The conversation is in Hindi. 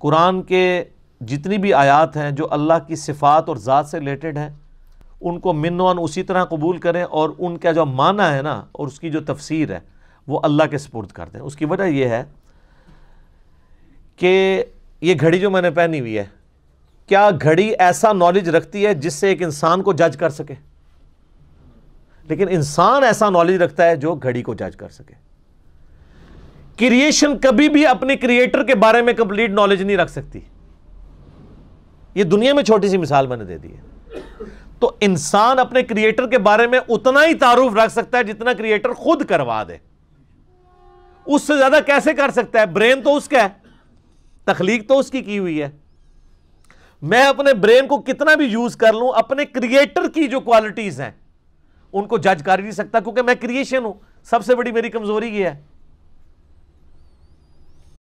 कुरान के जितनी भी आयात हैं जो अल्लाह की सिफ़ात और ज़ात से रिलेटेड हैं उनको मिनवान उसी तरह कबूल करें और उनका जो माना है ना और उसकी जो तफसीर है वो अल्लाह के सपुर्द कर दें उसकी वजह यह है कि ये घड़ी जो मैंने पहनी हुई है क्या घड़ी ऐसा नॉलेज रखती है जिससे एक इंसान को जज कर सके लेकिन इंसान ऐसा नॉलेज रखता है जो घड़ी को जज कर सके क्रिएशन कभी भी अपने क्रिएटर के बारे में कंप्लीट नॉलेज नहीं रख सकती ये दुनिया में छोटी सी मिसाल मैंने दे दी है तो इंसान अपने क्रिएटर के बारे में उतना ही तारुफ रख सकता है जितना क्रिएटर खुद करवा दे उससे ज्यादा कैसे कर सकता है ब्रेन तो उसका है तखलीक तो उसकी की हुई है मैं अपने ब्रेन को कितना भी यूज कर लूं अपने क्रिएटर की जो क्वालिटीज हैं उनको जज कर ही नहीं सकता क्योंकि मैं क्रिएशन हूं सबसे बड़ी मेरी कमजोरी यह है